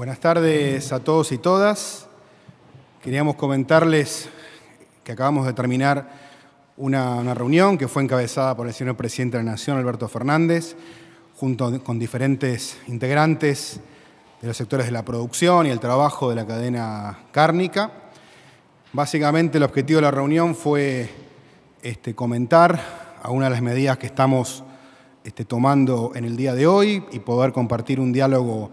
Buenas tardes a todos y todas. Queríamos comentarles que acabamos de terminar una, reunión que fue encabezada por el señor presidente de la Nación, Alberto Fernández, junto con diferentes integrantes de los sectores de la producción y el trabajo de la cadena cárnica. Básicamente el objetivo de la reunión fue este, comentar algunas de las medidas que estamos este, tomando en el día de hoy y poder compartir un diálogo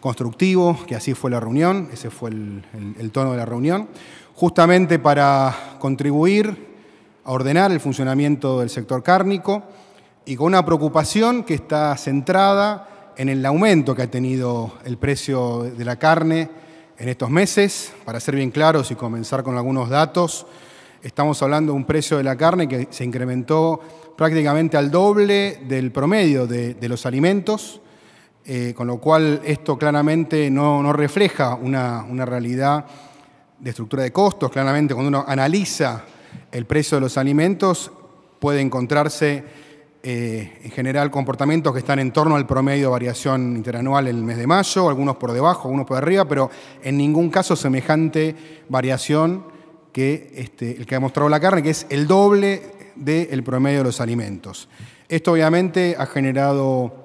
constructivo, que así fue la reunión, ese fue el, tono de la reunión, justamente para contribuir a ordenar el funcionamiento del sector cárnico y con una preocupación que está centrada en el aumento que ha tenido el precio de la carne en estos meses. Para ser bien claros y comenzar con algunos datos, estamos hablando de un precio de la carne que se incrementó prácticamente al doble del promedio de los alimentos. Eh, con lo cual esto claramente no, refleja una, realidad de estructura de costos. Claramente cuando uno analiza el precio de los alimentos puede encontrarse eh, en general comportamientos que están en torno al promedio de variación interanual en el mes de mayo, algunos por debajo, algunos por arriba, pero en ningún caso semejante variación que este, el que ha mostrado la carne, que es el doble del promedio de los alimentos. Esto obviamente ha generado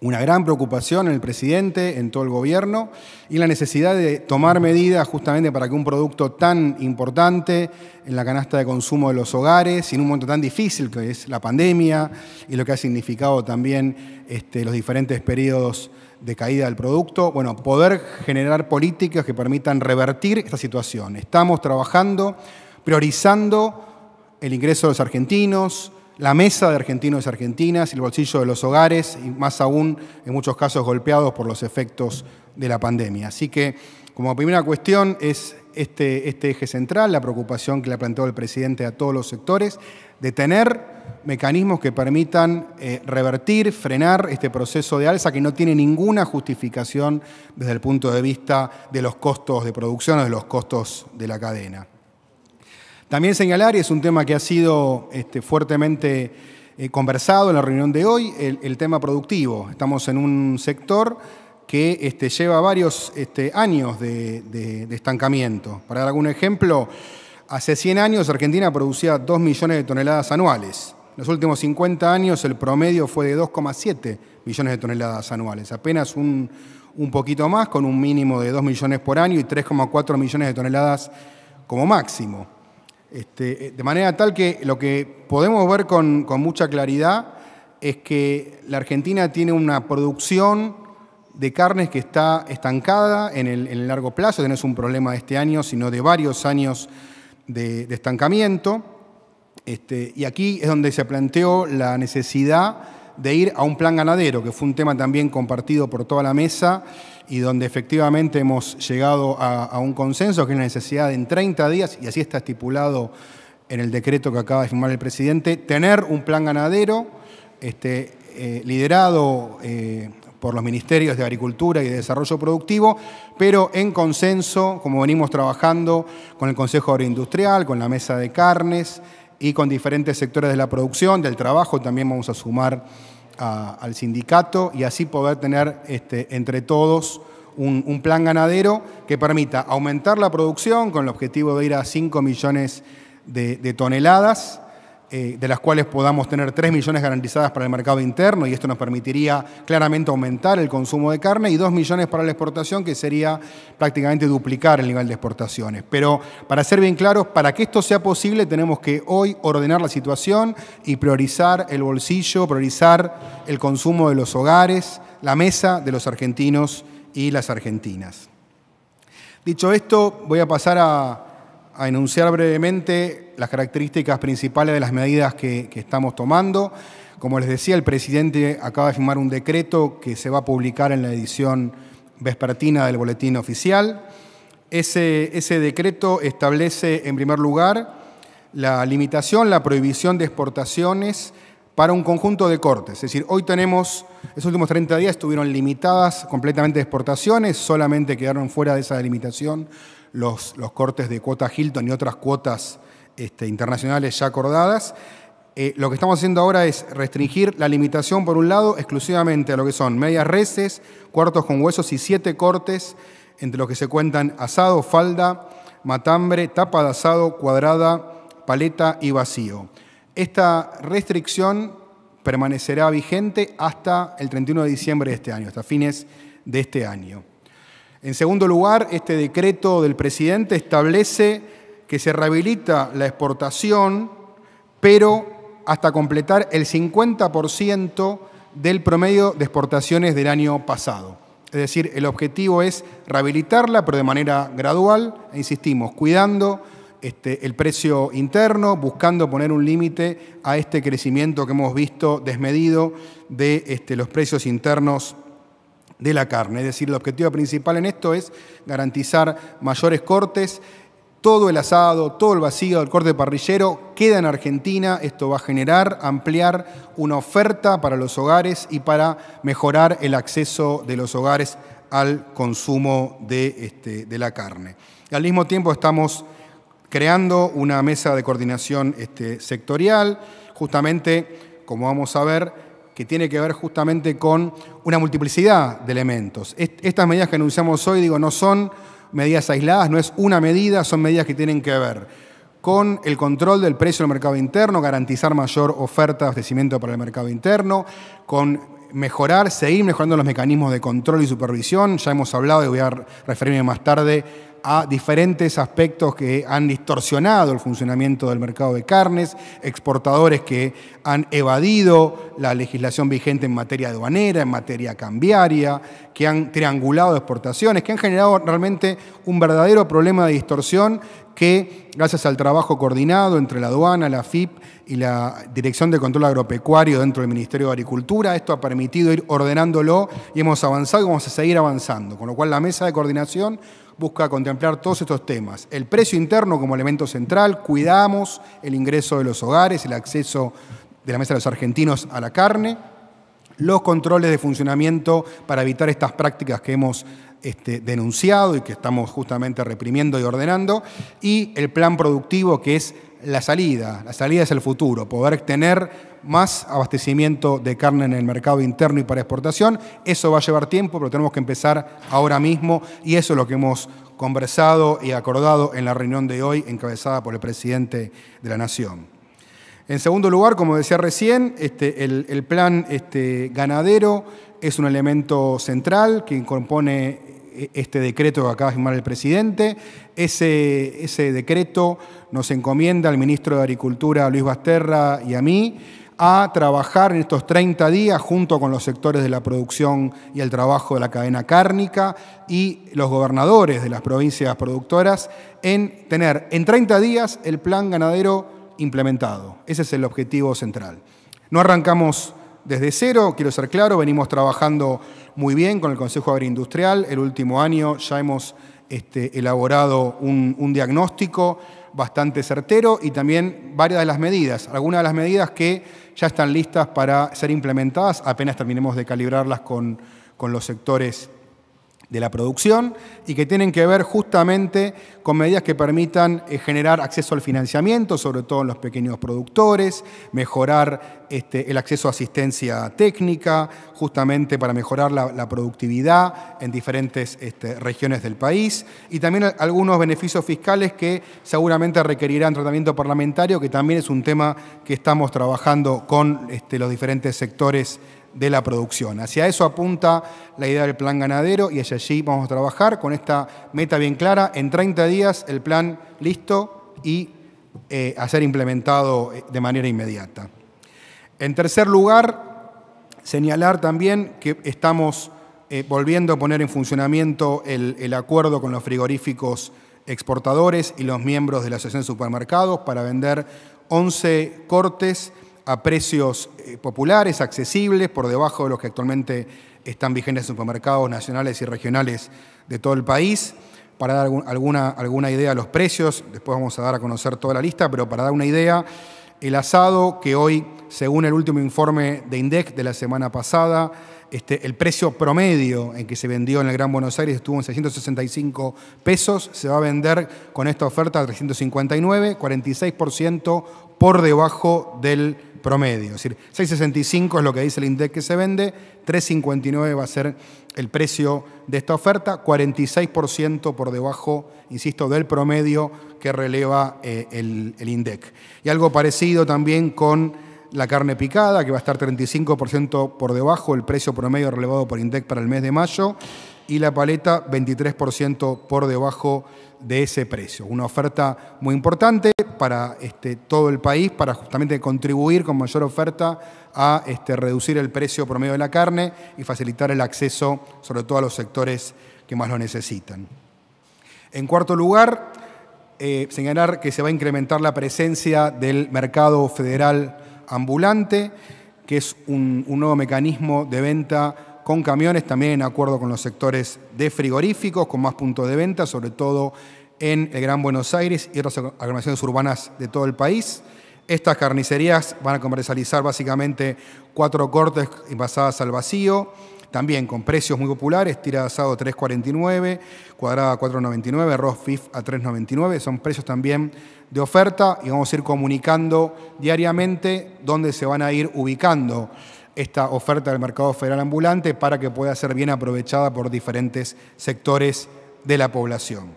una gran preocupación en el presidente, en todo el gobierno, y la necesidad de tomar medidas justamente para que un producto tan importante en la canasta de consumo de los hogares, y en un momento tan difícil que es la pandemia y lo que ha significado también este, los diferentes periodos de caída del producto, bueno, poder generar políticas que permitan revertir esta situación. Estamos trabajando, priorizando el ingreso de los argentinos, la mesa de argentinos y argentinas, el bolsillo de los hogares y más aún en muchos casos golpeados por los efectos de la pandemia. Así que como primera cuestión es este, este eje central, la preocupación que le ha planteado el presidente a todos los sectores, de tener mecanismos que permitan eh, revertir, frenar este proceso de alza que no tiene ninguna justificación desde el punto de vista de los costos de producción o de los costos de la cadena. También señalar, y es un tema que ha sido este, fuertemente eh, conversado en la reunión de hoy, el, tema productivo. Estamos en un sector que este, lleva varios este, años de, estancamiento. Para dar algún ejemplo, hace 100 años Argentina producía 2 millones de toneladas anuales. En los últimos 50 años el promedio fue de 2,7 millones de toneladas anuales, apenas un, un, poquito más, con un mínimo de 2 millones por año y 3,4 millones de toneladas como máximo. Este, eh, de manera tal que lo que podemos ver con, mucha claridad es que la Argentina tiene una producción de carnes que está estancada en el, largo plazo, no es un problema de este año, sino de varios años de, estancamiento. Este, y aquí es donde se planteó la necesidad de ir a un plan ganadero, que fue un tema también compartido por toda la mesa y donde efectivamente hemos llegado a, un consenso, que es la necesidad en 30 días, y así está estipulado en el decreto que acaba de firmar el presidente, tener un plan ganadero este, eh, liderado eh, por los ministerios de Agricultura y de Desarrollo Productivo, pero en consenso, como venimos trabajando con el Consejo Agroindustrial, con la Mesa de Carnes, y con diferentes sectores de la producción, del trabajo, también vamos a sumar al sindicato y así poder tener este, entre todos un, plan ganadero que permita aumentar la producción con el objetivo de ir a 5 millones de toneladas eh, de las cuales podamos tener 3 millones garantizadas para el mercado interno y esto nos permitiría claramente aumentar el consumo de carne y 2 millones para la exportación, que sería prácticamente duplicar el nivel de exportaciones. Pero para ser bien claros, para que esto sea posible tenemos que hoy ordenar la situación y priorizar el bolsillo, priorizar el consumo de los hogares, la mesa de los argentinos y las argentinas. Dicho esto, voy a pasar a, a enunciar brevemente las características principales de las medidas que, estamos tomando. Como les decía, el presidente acaba de firmar un decreto que se va a publicar en la edición vespertina del boletín oficial. Ese, decreto establece, en primer lugar, la limitación, la prohibición de exportaciones para un conjunto de cortes. Es decir, hoy tenemos, esos últimos 30 días estuvieron limitadas completamente exportaciones, solamente quedaron fuera de esa limitación los, los cortes de cuota Hilton y otras cuotas este, internacionales ya acordadas. Eh, lo que estamos haciendo ahora es restringir la limitación, por un lado, exclusivamente a lo que son medias reses, cuartos con huesos y siete cortes, entre los que se cuentan asado, falda, matambre, tapa de asado, cuadrada, paleta y vacío. Esta restricción permanecerá vigente hasta el 31 de diciembre de este año, hasta fines de este año. En segundo lugar, este decreto del presidente establece que se rehabilita la exportación, pero hasta completar el 50% del promedio de exportaciones del año pasado. Es decir, el objetivo es rehabilitarla, pero de manera gradual, e insistimos, cuidando este, el precio interno, buscando poner un límite a este crecimiento que hemos visto desmedido de este, los precios internos de la carne. Es decir, el objetivo principal en esto es garantizar mayores cortes todo el asado, todo el vacío del corte parrillero queda en Argentina. Esto va a generar, ampliar una oferta para los hogares y para mejorar el acceso de los hogares al consumo de, este, la carne. Y al mismo tiempo estamos creando una mesa de coordinación este, sectorial, justamente, como vamos a ver, que tiene que ver justamente con una multiplicidad de elementos. estas medidas que anunciamos hoy, digo, no son medidas aisladas, no es una medida, son medidas que tienen que ver con el control del precio del mercado interno, garantizar mayor oferta de abastecimiento para el mercado interno, con mejorar, seguir mejorando los mecanismos de control y supervisión. Ya hemos hablado, y voy a referirme más tarde a diferentes aspectos que han distorsionado el funcionamiento del mercado de carnes, exportadores que han evadido la legislación vigente en materia aduanera, en materia cambiaria, que han triangulado exportaciones, que han generado realmente un verdadero problema de distorsión que gracias al trabajo coordinado entre la aduana, la FIP y la Dirección de Control Agropecuario dentro del Ministerio de Agricultura, esto ha permitido ir ordenándolo y hemos avanzado y vamos a seguir avanzando, con lo cual la mesa de coordinación busca contemplar todos estos temas. El precio interno como elemento central, cuidamos el ingreso de los hogares, el acceso de la mesa de los argentinos a la carne, los controles de funcionamiento para evitar estas prácticas que hemos este, denunciado y que estamos justamente reprimiendo y ordenando, y el plan productivo que es la salida. La salida es el futuro, poder tener más abastecimiento de carne en el mercado interno y para exportación. Eso va a llevar tiempo, pero tenemos que empezar ahora mismo y eso es lo que hemos conversado y acordado en la reunión de hoy encabezada por el presidente de la Nación. En segundo lugar, como decía recién, este, el, plan este, ganadero es un elemento central que compone e, este decreto que acaba de firmar el presidente. Ese, ese decreto nos encomienda al ministro de Agricultura, Luis Basterra, y a mí a trabajar en estos 30 días junto con los sectores de la producción y el trabajo de la cadena cárnica y los gobernadores de las provincias productoras en tener en 30 días el plan ganadero implementado. Ese es el objetivo central. No arrancamos desde cero, quiero ser claro, venimos trabajando muy bien con el Consejo Agroindustrial. El último año ya hemos este, elaborado un, diagnóstico bastante certero y también varias de las medidas, algunas de las medidas que ya están listas para ser implementadas apenas terminemos de calibrarlas con, con los sectores de la producción y que tienen que ver justamente con medidas que permitan eh, generar acceso al financiamiento, sobre todo en los pequeños productores, mejorar este, el acceso a asistencia técnica, justamente para mejorar la, productividad en diferentes este, regiones del país y también algunos beneficios fiscales que seguramente requerirán tratamiento parlamentario, que también es un tema que estamos trabajando con este, los diferentes sectores de la producción. Hacia eso apunta la idea del plan ganadero y hacia allí vamos a trabajar con esta meta bien clara. En 30 días el plan listo y eh, a ser implementado eh, de manera inmediata. En tercer lugar, señalar también que estamos eh, volviendo a poner en funcionamiento el, el acuerdo con los frigoríficos exportadores y los miembros de la Asociación de Supermercados para vender 11 cortes a precios eh, populares, accesibles, por debajo de los que actualmente están vigentes en supermercados nacionales y regionales de todo el país. Para dar alguna, alguna idea de los precios, después vamos a dar a conocer toda la lista, pero para dar una idea, el asado, que hoy, según el último informe de INDEC de la semana pasada, este, el precio promedio en que se vendió en el Gran Buenos Aires estuvo en 665 pesos, se va a vender con esta oferta a 359, 46% por debajo del promedio. Es decir, 6,65 es lo que dice el INDEC que se vende, 3,59 va a ser el precio de esta oferta, 46% por debajo, insisto, del promedio que releva eh, el, el INDEC. Y algo parecido también con la carne picada, que va a estar 35% por debajo el precio promedio relevado por INDEC para el mes de mayo, y la paleta 23% por debajo de ese precio. Una oferta muy importante para este, todo el país, para justamente contribuir con mayor oferta a este, reducir el precio promedio de la carne y facilitar el acceso, sobre todo a los sectores que más lo necesitan. En cuarto lugar, eh, señalar que se va a incrementar la presencia del mercado federal ambulante, que es un nuevo mecanismo de venta con camiones, también en acuerdo con los sectores de frigoríficos, con más puntos de venta, sobre todo en el Gran Buenos Aires y otras aglomeraciones urbanas de todo el país. Estas carnicerías van a comercializar básicamente cuatro cortes envasadas al vacío, también con precios muy populares, tira de asado 3.49, cuadrada 4.99, roast beef a 3.99, son precios también de oferta y vamos a ir comunicando diariamente dónde se van a ir ubicando esta oferta del mercado federal ambulante para que pueda ser bien aprovechada por diferentes sectores de la población.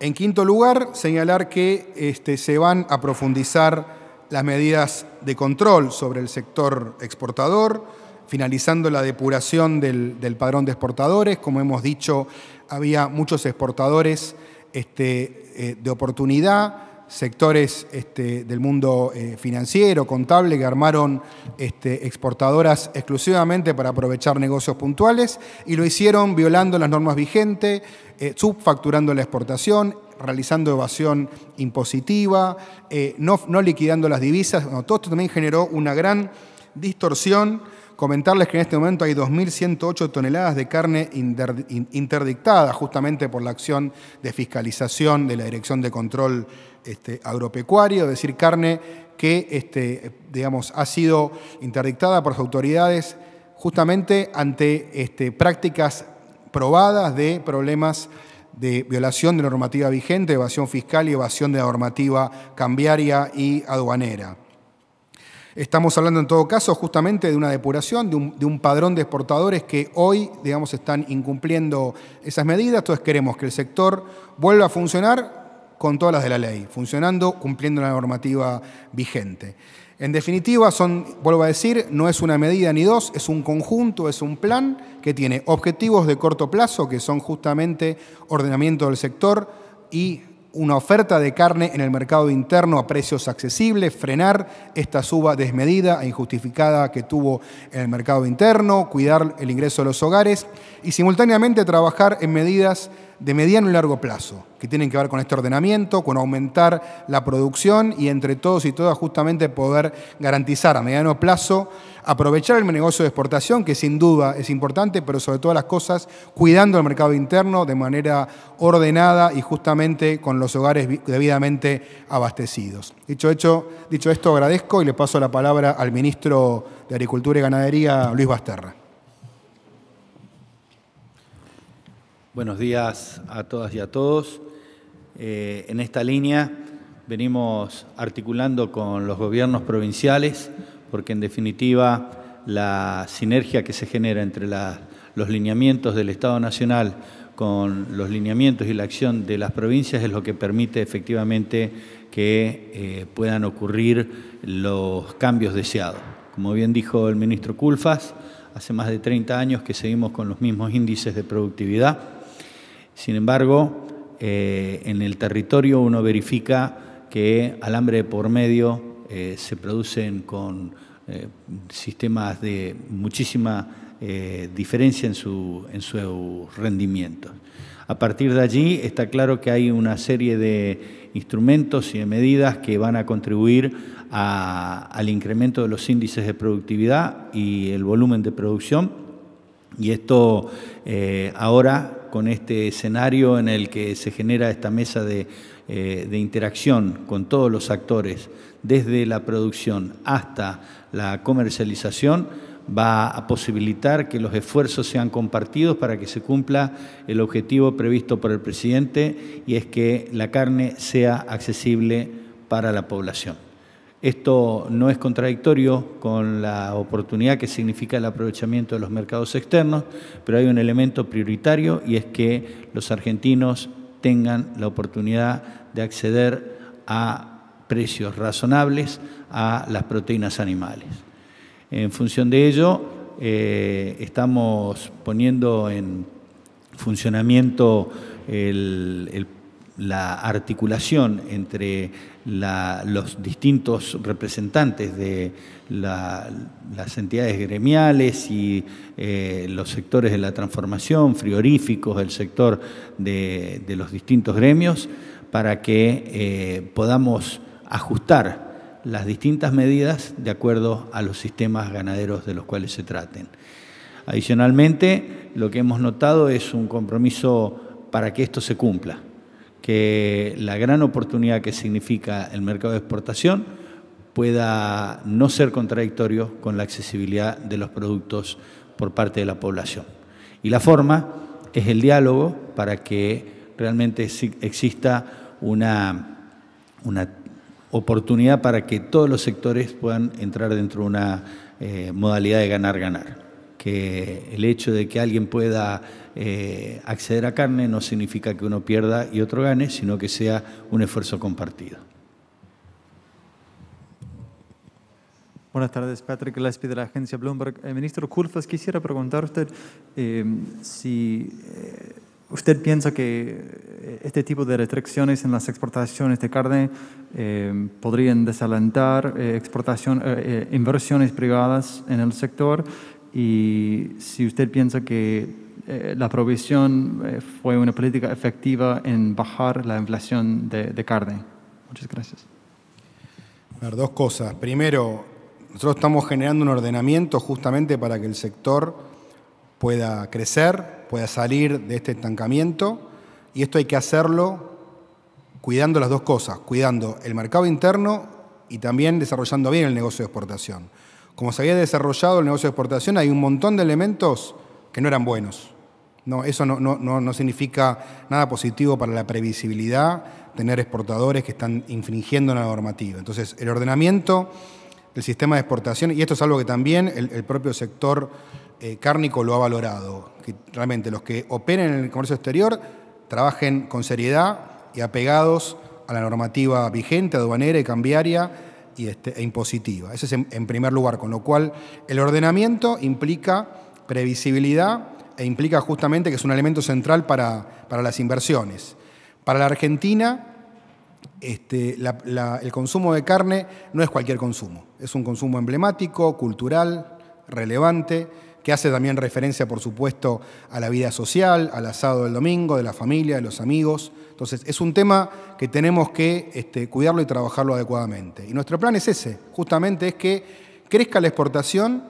En quinto lugar, señalar que este, se van a profundizar las medidas de control sobre el sector exportador, finalizando la depuración del, padrón de exportadores. Como hemos dicho, había muchos exportadores este, eh, de oportunidad sectores este, del mundo eh, financiero, contable, que armaron este, exportadoras exclusivamente para aprovechar negocios puntuales y lo hicieron violando las normas vigentes, eh, subfacturando la exportación, realizando evasión impositiva, eh, no, no, liquidando las divisas. todo esto también generó una gran distorsión. Comentarles que en este momento hay 2.108 toneladas de carne interdictada justamente por la acción de fiscalización de la Dirección de Control este, agropecuario, es decir, carne que este, digamos, ha sido interdictada por las autoridades justamente ante este, prácticas probadas de problemas de violación de la normativa vigente, evasión fiscal y evasión de la normativa cambiaria y aduanera. Estamos hablando en todo caso justamente de una depuración, de un, padrón de exportadores que hoy, digamos, están incumpliendo esas medidas. Entonces queremos que el sector vuelva a funcionar con todas las de la ley, funcionando, cumpliendo la normativa vigente. En definitiva, son, vuelvo a decir, no es una medida ni dos, es un conjunto, es un plan que tiene objetivos de corto plazo, que son justamente ordenamiento del sector y una oferta de carne en el mercado interno a precios accesibles, frenar esta suba desmedida e injustificada que tuvo en el mercado interno, cuidar el ingreso de los hogares y simultáneamente trabajar en medidas de mediano y largo plazo, que tienen que ver con este ordenamiento, con aumentar la producción y entre todos y todas justamente poder garantizar a mediano plazo, aprovechar el negocio de exportación, que sin duda es importante, pero sobre todas las cosas, cuidando el mercado interno de manera ordenada y justamente con los hogares debidamente abastecidos. Dicho, dicho esto, agradezco y le paso la palabra al ministro de Agricultura y Ganadería, Luis Basterra. Buenos días a todas y a todos. Eh, en esta línea venimos articulando con los gobiernos provinciales, porque en definitiva la sinergia que se genera entre los lineamientos del Estado Nacional con los lineamientos y la acción de las provincias es lo que permite efectivamente que eh, puedan ocurrir los cambios deseados. Como bien dijo el ministro Culfas, hace más de 30 años que seguimos con los mismos índices de productividad sin embargo, eh, en el territorio uno verifica que alambre por medio eh, se producen con eh, sistemas de muchísima diferencia en, su, en sus rendimientos. A partir de allí está claro que hay una serie de instrumentos y de medidas que van a contribuir al incremento de los índices de productividad y el volumen de producción. Y esto ahora con este escenario en el que se genera esta mesa eh, de, interacción con todos los actores, desde la producción hasta la comercialización, va a posibilitar que los esfuerzos sean compartidos para que se cumpla el objetivo previsto por el presidente y es que la carne sea accesible para la población. Esto no es contradictorio con la oportunidad que significa el aprovechamiento de los mercados externos, pero hay un elemento prioritario y es que los argentinos tengan la oportunidad de acceder a precios razonables a las proteínas animales. En función de ello, eh, estamos poniendo en funcionamiento el la articulación entre los distintos representantes de las entidades gremiales y eh, los sectores de la transformación, frigoríficos, el sector de, los distintos gremios, para que eh, podamos ajustar las distintas medidas de acuerdo a los sistemas ganaderos de los cuales se traten. Adicionalmente, lo que hemos notado es un compromiso para que esto se cumpla que la gran oportunidad que significa el mercado de exportación pueda no ser contradictorio con la accesibilidad de los productos por parte de la población. Y la forma es el diálogo para que realmente exista una, una oportunidad para que todos los sectores puedan entrar dentro de una eh, modalidad de ganar-ganar. Que el hecho de que alguien pueda eh, acceder a carne no significa que uno pierda y otro gane, sino que sea un esfuerzo compartido. Buenas tardes, Patrick Lespie de la agencia Bloomberg. Eh, ministro Kulfas, quisiera preguntar a usted eh, si usted piensa que este tipo de restricciones en las exportaciones de carne podrían desalentar exportación, inversiones privadas en el sector y si usted piensa que eh, la provisión eh, fue una política efectiva en bajar la inflación de, carne. Muchas gracias. ver, dos cosas. Primero, nosotros estamos generando un ordenamiento justamente para que el sector pueda crecer, pueda salir de este estancamiento, y esto hay que hacerlo cuidando las dos cosas, cuidando el mercado interno y también desarrollando bien el negocio de exportación. Como se había desarrollado el negocio de exportación, hay un montón de elementos no eran buenos. No, eso no, no, no, significa nada positivo para la previsibilidad, tener exportadores que están infringiendo la normativa. Entonces, el ordenamiento del sistema de exportación, y esto es algo que también el, propio sector eh, cárnico lo ha valorado, que realmente los que operen en el comercio exterior trabajen con seriedad y apegados a la normativa vigente, aduanera y cambiaria y este, e impositiva. Ese es en primer lugar, con lo cual el ordenamiento implica previsibilidad e implica justamente que es un elemento central para, las inversiones. Para la Argentina, este, el consumo de carne no es cualquier consumo, es un consumo emblemático, cultural, relevante, que hace también referencia, por supuesto, a la vida social, al asado del domingo, de la familia, de los amigos. Entonces, es un tema que tenemos que este, cuidarlo y trabajarlo adecuadamente. Y nuestro plan es ese, justamente es que crezca la exportación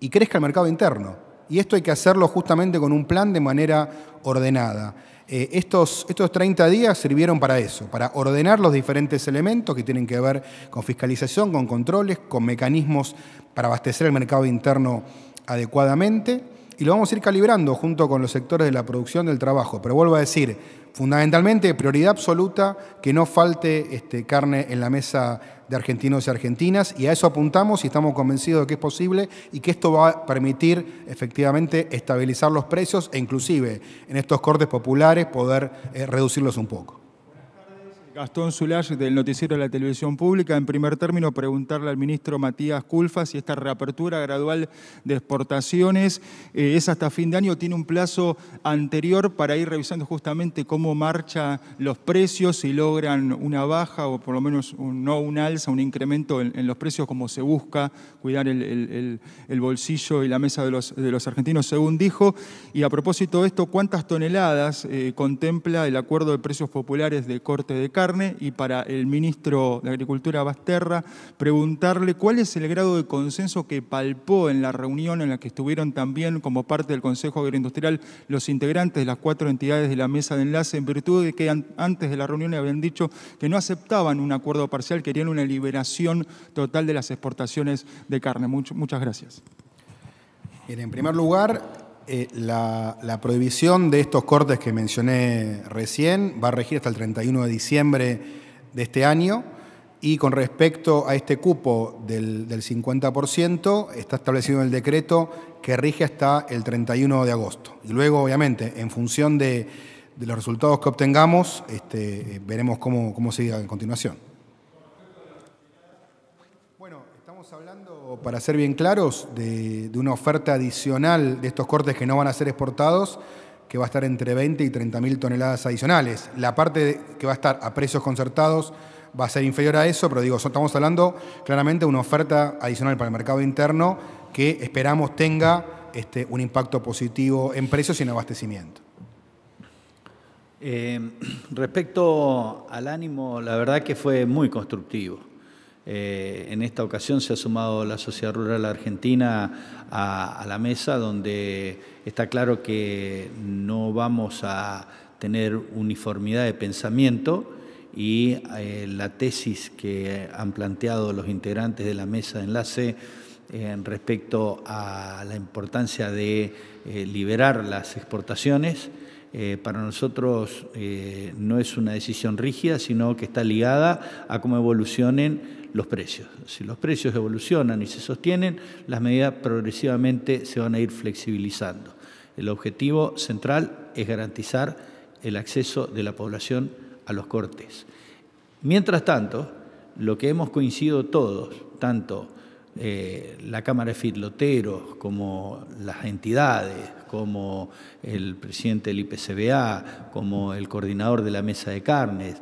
y crezca el mercado interno. Y esto hay que hacerlo justamente con un plan de manera ordenada. Eh, estos, estos 30 días sirvieron para eso, para ordenar los diferentes elementos que tienen que ver con fiscalización, con controles, con mecanismos para abastecer el mercado interno adecuadamente y lo vamos a ir calibrando junto con los sectores de la producción del trabajo. Pero vuelvo a decir, fundamentalmente, prioridad absoluta, que no falte este, carne en la mesa de argentinos y argentinas, y a eso apuntamos y estamos convencidos de que es posible y que esto va a permitir efectivamente estabilizar los precios e inclusive en estos cortes populares poder eh, reducirlos un poco. Gastón Zulash, del noticiero de la televisión pública. En primer término, preguntarle al ministro Matías Culfa si esta reapertura gradual de exportaciones eh, es hasta fin de año, tiene un plazo anterior para ir revisando justamente cómo marcha los precios, si logran una baja o por lo menos no un alza, un incremento en, los precios, como se busca cuidar el, bolsillo y la mesa de los, argentinos, según dijo. Y a propósito de esto, ¿cuántas toneladas eh, contempla el acuerdo de precios populares de corte de carne? y para el ministro de Agricultura Basterra preguntarle cuál es el grado de consenso que palpó en la reunión en la que estuvieron también como parte del Consejo Agroindustrial los integrantes de las cuatro entidades de la mesa de enlace en virtud de que antes de la reunión habían dicho que no aceptaban un acuerdo parcial, querían una liberación total de las exportaciones de carne. muchas gracias. en primer lugar, eh, la, prohibición de estos cortes que mencioné recién va a regir hasta el 31 de diciembre de este año y con respecto a este cupo del, 50% está establecido en el decreto que rige hasta el 31 de agosto. Y luego, obviamente, en función de, los resultados que obtengamos, este, veremos cómo, cómo sigue a continuación. para ser bien claros, de, una oferta adicional de estos cortes que no van a ser exportados, que va a estar entre 20 y 30 mil toneladas adicionales. La parte que va a estar a precios concertados va a ser inferior a eso, pero digo, estamos hablando claramente de una oferta adicional para el mercado interno que esperamos tenga este, un impacto positivo en precios y en abastecimiento. Eh, respecto al ánimo, la verdad que fue muy constructivo. Eh, en esta ocasión se ha sumado la Sociedad Rural Argentina a, la mesa, donde está claro que no vamos a tener uniformidad de pensamiento y eh, la tesis que han planteado los integrantes de la mesa de enlace en eh, respecto a la importancia de liberar las exportaciones eh, para nosotros eh, no es una decisión rígida, sino que está ligada a cómo evolucionen los precios. Si los precios evolucionan y se sostienen, las medidas progresivamente se van a ir flexibilizando. El objetivo central es garantizar el acceso de la población a los cortes. Mientras tanto, lo que hemos coincidido todos, tanto eh, la Cámara de lotero como las entidades, como el presidente del IPCBA, como el coordinador de la mesa de carnes,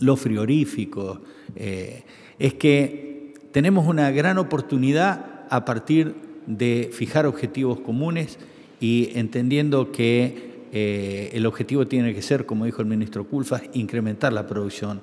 los frigoríficos, eh, es que tenemos una gran oportunidad a partir de fijar objetivos comunes y entendiendo que eh, el objetivo tiene que ser, como dijo el ministro Culfas, incrementar la producción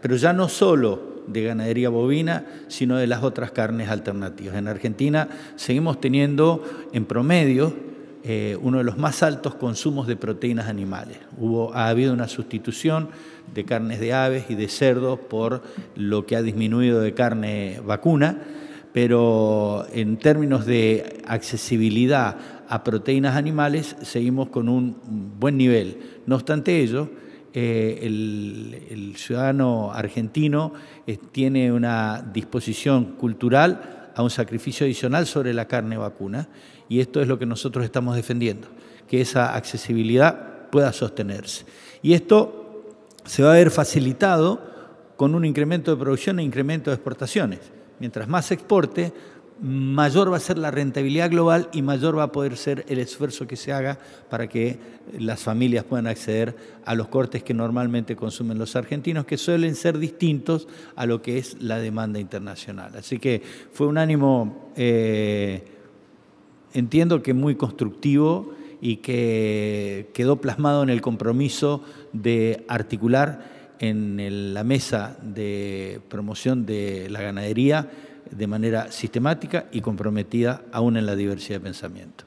pero ya no solo de ganadería bovina, sino de las otras carnes alternativas. En Argentina seguimos teniendo en promedio eh, uno de los más altos consumos de proteínas animales. Hubo, ha habido una sustitución de carnes de aves y de cerdos por lo que ha disminuido de carne vacuna, pero en términos de accesibilidad a proteínas animales seguimos con un buen nivel. No obstante ello, eh, el, ciudadano argentino eh, tiene una disposición cultural a un sacrificio adicional sobre la carne vacuna y esto es lo que nosotros estamos defendiendo, que esa accesibilidad pueda sostenerse. Y esto se va a ver facilitado con un incremento de producción e incremento de exportaciones. Mientras más exporte, mayor va a ser la rentabilidad global y mayor va a poder ser el esfuerzo que se haga para que las familias puedan acceder a los cortes que normalmente consumen los argentinos, que suelen ser distintos a lo que es la demanda internacional. Así que fue un ánimo, eh, entiendo que muy constructivo y que quedó plasmado en el compromiso de articular en la mesa de promoción de la ganadería de manera sistemática y comprometida aún en la diversidad de pensamiento.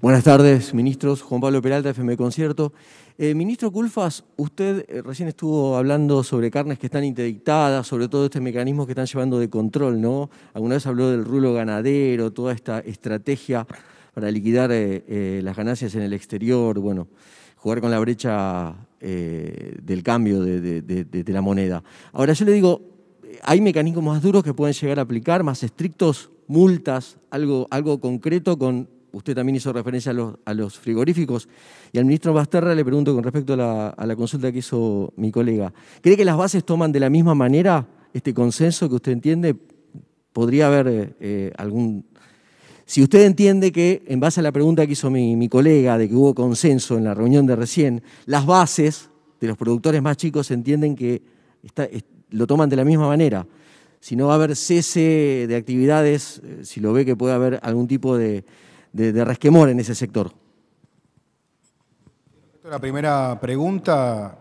Buenas tardes, ministros. Juan Pablo Peralta, FM Concierto. Eh, ministro Culfas, usted eh, recién estuvo hablando sobre carnes que están interdictadas, sobre todo este mecanismo que están llevando de control, ¿no? Alguna vez habló del rulo ganadero, toda esta estrategia para liquidar eh, las ganancias en el exterior, bueno, jugar con la brecha del cambio de la moneda. Ahora, yo le digo, hay mecanismos más duros que pueden llegar a aplicar, más estrictos, multas, algo, algo concreto con... Usted también hizo referencia a los, a los frigoríficos. Y al ministro Basterra le pregunto con respecto a la, consulta que hizo mi colega. ¿Cree que las bases toman de la misma manera este consenso que usted entiende? ¿Podría haber eh, eh, algún... Si usted entiende que, en base a la pregunta que hizo mi, mi colega, de que hubo consenso en la reunión de recién, las bases de los productores más chicos entienden que Está, lo toman de la misma manera. Si no va a haber cese de actividades, eh, si lo ve que puede haber algún tipo de, resquemor en ese sector. La primera pregunta,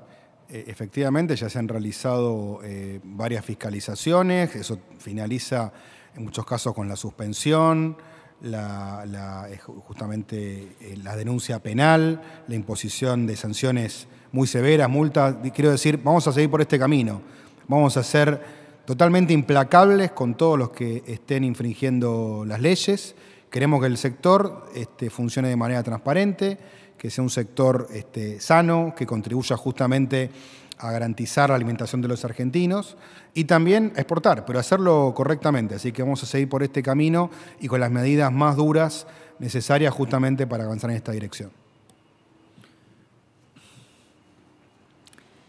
eh, efectivamente ya se han realizado eh, varias fiscalizaciones, eso finaliza en muchos casos con la suspensión, la, justamente la denuncia penal, la imposición de sanciones muy severas, multas, quiero decir, vamos a seguir por este camino. Vamos a ser totalmente implacables con todos los que estén infringiendo las leyes. Queremos que el sector este, funcione de manera transparente, que sea un sector este, sano, que contribuya justamente a garantizar la alimentación de los argentinos y también a exportar, pero hacerlo correctamente. Así que vamos a seguir por este camino y con las medidas más duras necesarias justamente para avanzar en esta dirección.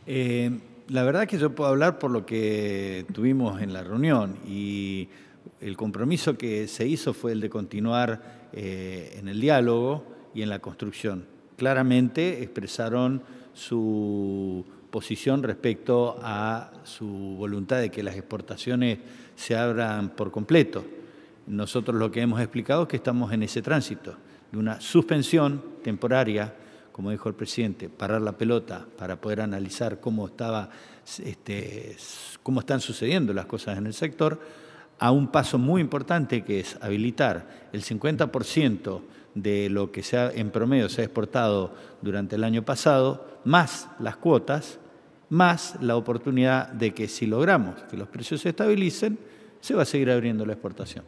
Eh, la verdad que yo puedo hablar por lo que tuvimos en la reunión y el compromiso que se hizo fue el de continuar eh, en el diálogo y en la construcción. Claramente expresaron su posición respecto a su voluntad de que las exportaciones se abran por completo. Nosotros lo que hemos explicado es que estamos en ese tránsito de una suspensión temporaria como dijo el presidente, parar la pelota para poder analizar cómo, estaba, este, cómo están sucediendo las cosas en el sector, a un paso muy importante que es habilitar el 50% de lo que en promedio se ha exportado durante el año pasado, más las cuotas, más la oportunidad de que si logramos que los precios se estabilicen, se va a seguir abriendo la exportación.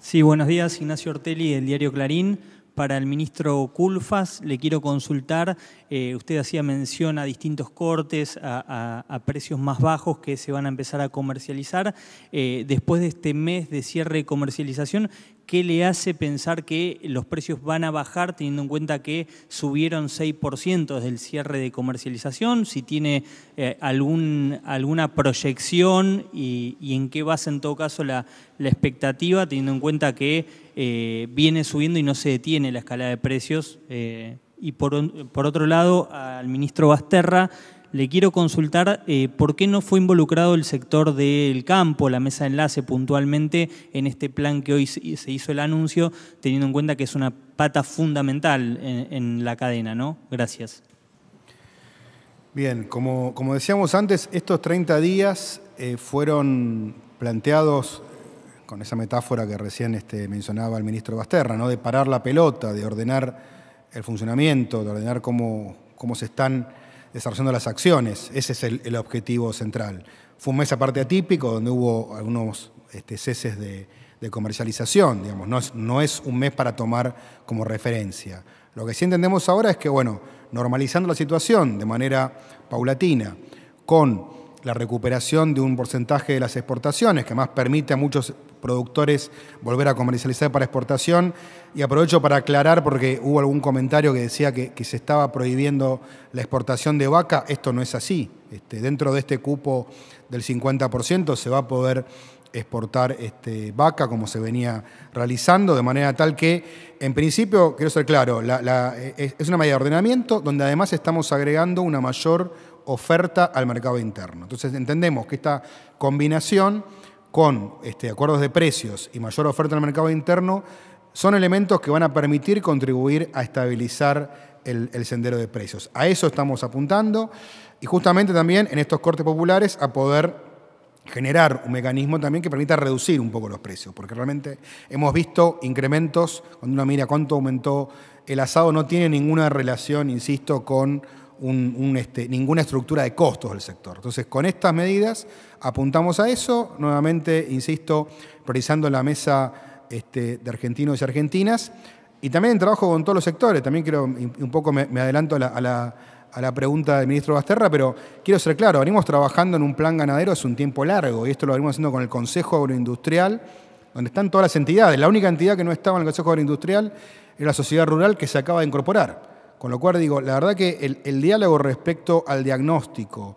Sí, buenos días, Ignacio Ortelli, del diario Clarín para el ministro Culfas. Le quiero consultar, eh, usted hacía mención a distintos cortes, a, precios más bajos que se van a empezar a comercializar. Eh, después de este mes de cierre de comercialización, ¿qué le hace pensar que los precios van a bajar teniendo en cuenta que subieron 6% desde el cierre de comercialización? Si tiene eh, algún, alguna proyección y, en qué basa en todo caso la, la expectativa, teniendo en cuenta que eh, viene subiendo y no se detiene la escalada de precios. Eh, y por, otro lado, al ministro Basterra le quiero consultar eh, por qué no fue involucrado el sector del campo, la mesa de enlace puntualmente, en este plan que hoy se hizo el anuncio, teniendo en cuenta que es una pata fundamental en, la cadena, ¿no? Gracias. Bien, como, como decíamos antes, estos 30 días fueron planteados con esa metáfora que recién este, mencionaba el ministro Basterra, ¿no? de parar la pelota, de ordenar el funcionamiento, de ordenar cómo, cómo se están desarrollando las acciones. Ese es el, objetivo central. Fue un mes aparte atípico, donde hubo algunos este, ceses de, comercialización, digamos. No es, no es un mes para tomar como referencia. Lo que sí entendemos ahora es que, bueno, normalizando la situación de manera paulatina, con la recuperación de un porcentaje de las exportaciones, que más permite a muchos productores volver a comercializar para exportación. Y aprovecho para aclarar, porque hubo algún comentario que decía que, se estaba prohibiendo la exportación de vaca. Esto no es así. Este, dentro de este cupo del 50% se va a poder exportar este, vaca como se venía realizando, de manera tal que, en principio, quiero ser claro, es una medida de ordenamiento donde además estamos agregando una mayor oferta al mercado interno. Entonces entendemos que esta combinación con este, acuerdos de precios y mayor oferta en el mercado interno son elementos que van a permitir contribuir a estabilizar el, sendero de precios. A eso estamos apuntando y justamente también en estos cortes populares a poder generar un mecanismo también que permita reducir un poco los precios, porque realmente hemos visto incrementos, cuando uno mira cuánto aumentó el asado, no tiene ninguna relación, insisto, con este, ninguna estructura de costos del sector. Entonces, con estas medidas apuntamos a eso, nuevamente, insisto, priorizando la mesa este, de argentinos y argentinas, y también en trabajo con todos los sectores, también quiero, un poco me, adelanto a la, pregunta del ministro Basterra, pero quiero ser claro, venimos trabajando en un plan ganadero hace un tiempo largo y esto lo venimos haciendo con el Consejo Agroindustrial, donde están todas las entidades. La única entidad que no estaba en el Consejo Agroindustrial es la sociedad rural que se acaba de incorporar. Con lo cual digo, la verdad que el diálogo respecto al diagnóstico,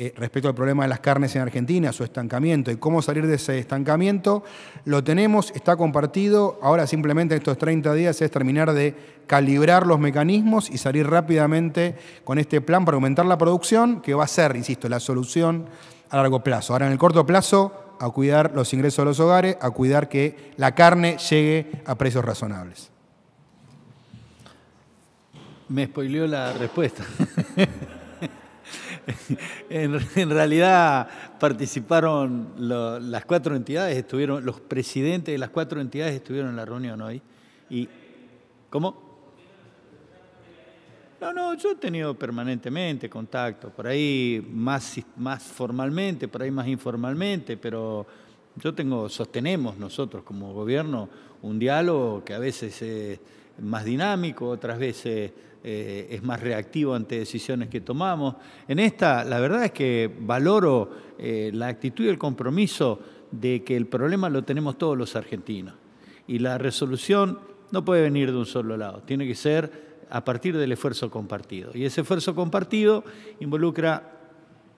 eh, respecto al problema de las carnes en Argentina, su estancamiento y cómo salir de ese estancamiento, lo tenemos, está compartido, ahora simplemente en estos 30 días es terminar de calibrar los mecanismos y salir rápidamente con este plan para aumentar la producción, que va a ser, insisto, la solución a largo plazo. Ahora en el corto plazo a cuidar los ingresos de los hogares, a cuidar que la carne llegue a precios razonables. Me spoileó la respuesta. en, realidad participaron las cuatro entidades, estuvieron, los presidentes de las cuatro entidades estuvieron en la reunión hoy. Y, ¿Cómo? No, no, yo he tenido permanentemente contacto, por ahí más, más formalmente, por ahí más informalmente, pero yo tengo, sostenemos nosotros como gobierno un diálogo que a veces es más dinámico, otras veces eh, es más reactivo ante decisiones que tomamos. En esta, la verdad es que valoro eh, la actitud y el compromiso de que el problema lo tenemos todos los argentinos. Y la resolución no puede venir de un solo lado, tiene que ser a partir del esfuerzo compartido. Y ese esfuerzo compartido involucra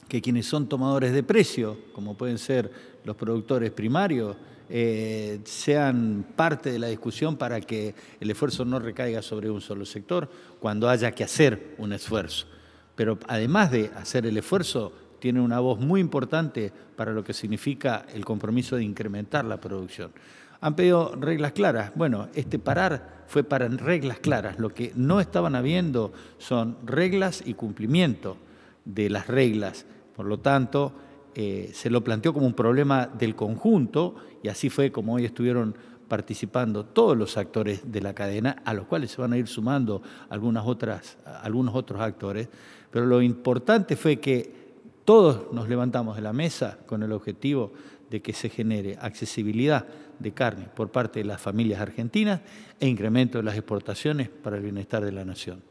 que quienes son tomadores de precio, como pueden ser los productores primarios, eh, sean parte de la discusión para que el esfuerzo no recaiga sobre un solo sector cuando haya que hacer un esfuerzo. Pero además de hacer el esfuerzo, tiene una voz muy importante para lo que significa el compromiso de incrementar la producción. Han pedido reglas claras. Bueno, este parar fue para reglas claras. Lo que no estaban habiendo son reglas y cumplimiento de las reglas. Por lo tanto, eh, se lo planteó como un problema del conjunto y así fue como hoy estuvieron participando todos los actores de la cadena, a los cuales se van a ir sumando algunas otras, algunos otros actores, pero lo importante fue que todos nos levantamos de la mesa con el objetivo de que se genere accesibilidad de carne por parte de las familias argentinas e incremento de las exportaciones para el bienestar de la nación.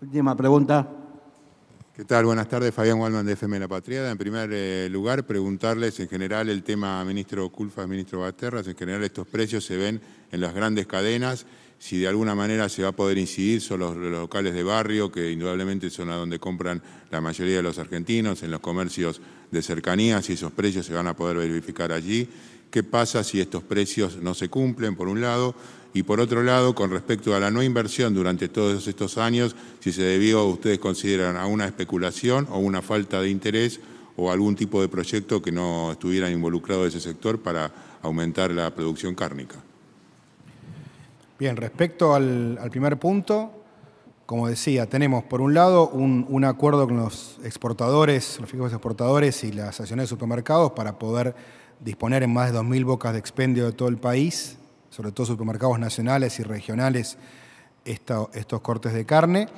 Última pregunta. ¿Qué tal? Buenas tardes. Fabián Walman de FM La Patriada. En primer eh, lugar, preguntarles en general el tema, ministro Culfas, ministro Baterras, en general estos precios se ven en las grandes cadenas, si de alguna manera se va a poder incidir son los locales de barrio, que indudablemente son a donde compran la mayoría de los argentinos, en los comercios de cercanía, si esos precios se van a poder verificar allí. ¿Qué pasa si estos precios no se cumplen, por un lado? Y por otro lado, con respecto a la no inversión durante todos estos años, si se debió, ustedes consideran, a una especulación o una falta de interés o algún tipo de proyecto que no estuviera involucrado ese sector para aumentar la producción cárnica. Bien, respecto al, primer punto, como decía, tenemos por un lado un, un acuerdo con los exportadores, los fijos exportadores y las acciones de supermercados para poder disponer en más de 2.000 bocas de expendio de todo el país sobre todo supermercados nacionales y regionales, estos cortes de carne.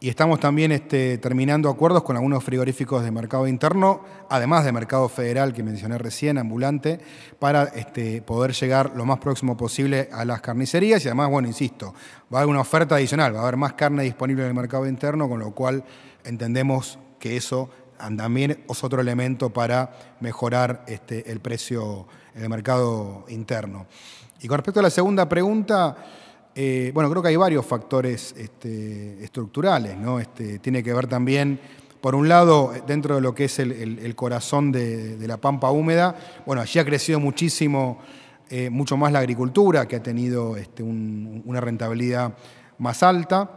Y estamos también este, terminando acuerdos con algunos frigoríficos de mercado interno, además de mercado federal que mencioné recién, ambulante, para este, poder llegar lo más próximo posible a las carnicerías. Y además, bueno, insisto, va a haber una oferta adicional, va a haber más carne disponible en el mercado interno, con lo cual entendemos que eso también es otro elemento para mejorar este, el precio del mercado interno. Y con respecto a la segunda pregunta, eh, bueno, creo que hay varios factores este, estructurales, ¿no? Este, tiene que ver también, por un lado, dentro de lo que es el, corazón de, la pampa húmeda, bueno, allí ha crecido muchísimo, eh, mucho más la agricultura, que ha tenido este, una rentabilidad más alta.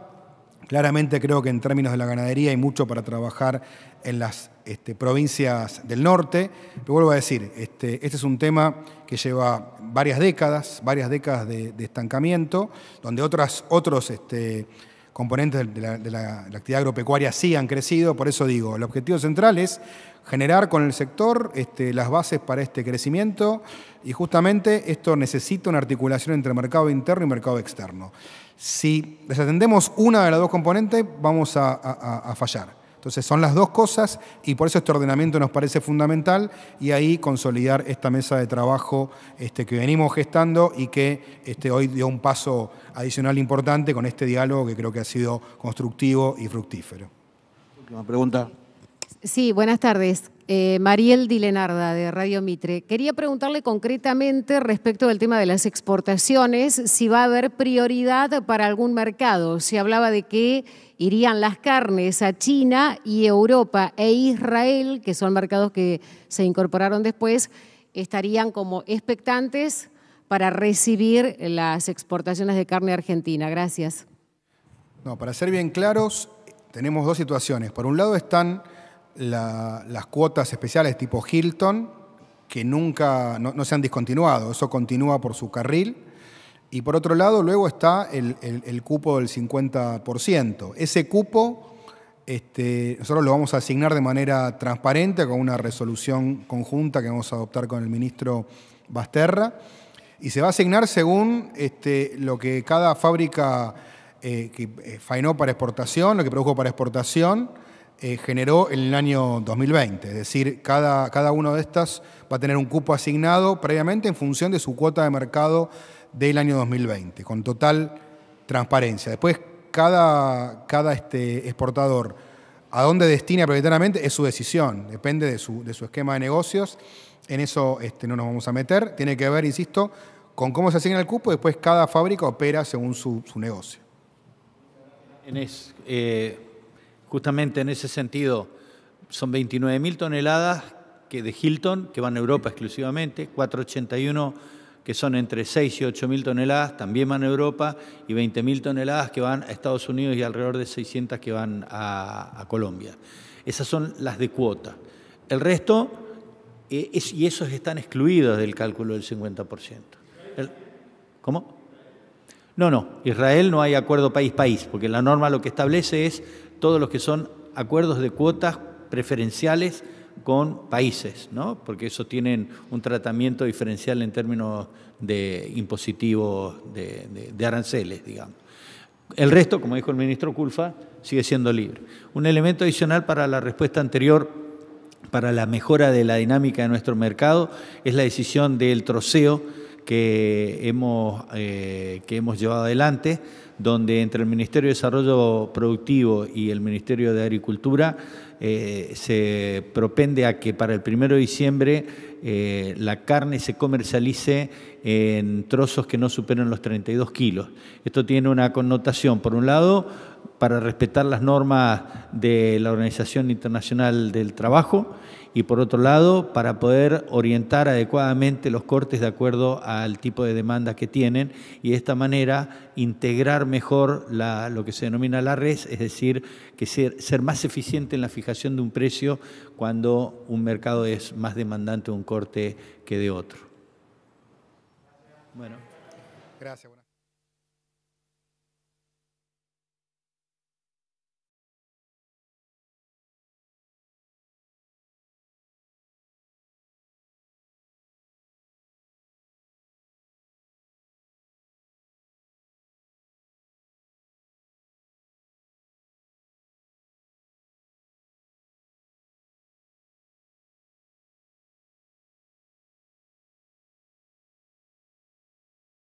Claramente creo que en términos de la ganadería hay mucho para trabajar en las este, provincias del norte. Pero vuelvo a decir, este, este, es un tema que lleva varias décadas, varias décadas de, estancamiento, donde otras, otros este, componentes de la, actividad agropecuaria sí han crecido. Por eso digo, el objetivo central es generar con el sector este, las bases para este crecimiento y justamente esto necesita una articulación entre mercado interno y mercado externo. Si desatendemos una de las dos componentes, vamos a fallar. Entonces son las dos cosas y por eso este ordenamiento nos parece fundamental y ahí consolidar esta mesa de trabajo este, que venimos gestando y que este, hoy dio un paso adicional importante con este diálogo que creo que ha sido constructivo y fructífero. Última pregunta. Sí, buenas tardes. Eh, Mariel Dilenarda de Radio Mitre. Quería preguntarle concretamente respecto del tema de las exportaciones, si va a haber prioridad para algún mercado. Se hablaba de que irían las carnes a China y Europa e Israel, que son mercados que se incorporaron después, estarían como expectantes para recibir las exportaciones de carne argentina. Gracias. No, para ser bien claros, tenemos dos situaciones. Por un lado están las cuotas especiales tipo Hilton, que nunca, no, se han discontinuado, eso continúa por su carril. Y por otro lado, luego está el, cupo del 50%. Ese cupo este, nosotros lo vamos a asignar de manera transparente con una resolución conjunta que vamos a adoptar con el ministro Basterra. Y se va a asignar según este, lo que cada fábrica eh, que eh, faenó para exportación, lo que produjo para exportación, eh, generó en el año 2020. Es decir, cada, cada uno de estas va a tener un cupo asignado previamente en función de su cuota de mercado del año 2020, con total transparencia. Después, cada, cada este exportador a dónde destina prioritariamente es su decisión, depende de su, esquema de negocios. En eso este, no nos vamos a meter. Tiene que ver, insisto, con cómo se asigna el cupo después cada fábrica opera según su, negocio. En eh, Justamente en ese sentido, son 29.000 toneladas que de Hilton, que van a Europa exclusivamente, 481 que son entre 6 y 8.000 toneladas, también van a Europa, y 20.000 toneladas que van a Estados Unidos y alrededor de 600 que van a, Colombia. Esas son las de cuota. El resto, eh, es, y esos están excluidos del cálculo del 50%. ¿Cómo? No, no, Israel no hay acuerdo país-país, porque la norma lo que establece es todos los que son acuerdos de cuotas preferenciales con países, ¿no? porque eso tienen un tratamiento diferencial en términos de impositivos de, aranceles, digamos. El resto, como dijo el ministro Culfa, sigue siendo libre. Un elemento adicional para la respuesta anterior, para la mejora de la dinámica de nuestro mercado, es la decisión del troceo que eh, que hemos llevado adelante donde entre el Ministerio de Desarrollo Productivo y el Ministerio de Agricultura eh, se propende a que para el 1 de diciembre eh, la carne se comercialice en trozos que no superen los 32 kilos. Esto tiene una connotación, por un lado, para respetar las normas de la Organización Internacional del Trabajo, y por otro lado, para poder orientar adecuadamente los cortes de acuerdo al tipo de demanda que tienen y de esta manera integrar mejor lo que se denomina la red, es decir, que ser, más eficiente en la fijación de un precio cuando un mercado es más demandante de un corte que de otro. Bueno. Gracias.